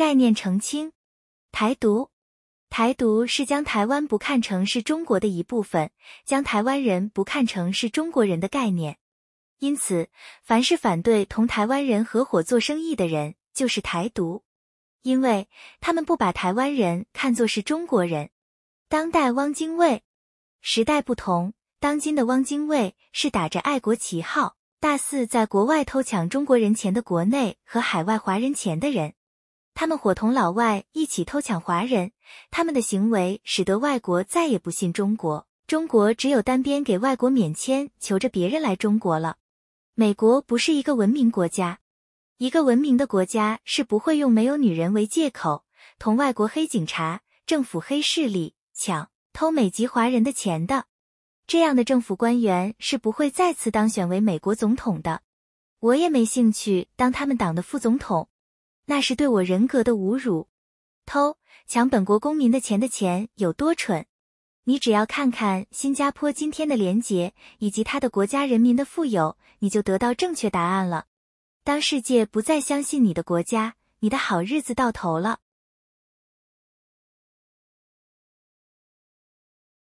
概念澄清：台独，台独是将台湾不看成是中国的一部分，将台湾人不看成是中国人的概念。因此，凡是反对同台湾人合伙做生意的人，就是台独，因为他们不把台湾人看作是中国人。当代汪精卫，时代不同，当今的汪精卫是打着爱国旗号，大肆在国外偷抢中国人钱的国内和海外华人钱的人。他们伙同老外一起偷抢华人，他们的行为使得外国再也不信中国。中国只有单边给外国免签，求着别人来中国了。美国不是一个文明国家，一个文明的国家是不会用没有女人为借口同外国黑警察、政府黑势力抢偷美籍华人的钱的。这样的政府官员是不会再次当选为美国总统的。我也没兴趣当他们党的副总统。那是对我人格的侮辱，偷抢本国公民的钱的钱有多蠢？你只要看看新加坡今天的廉洁，以及他的国家人民的富有，你就得到正确答案了。当世界不再相信你的国家，你的好日子到头了。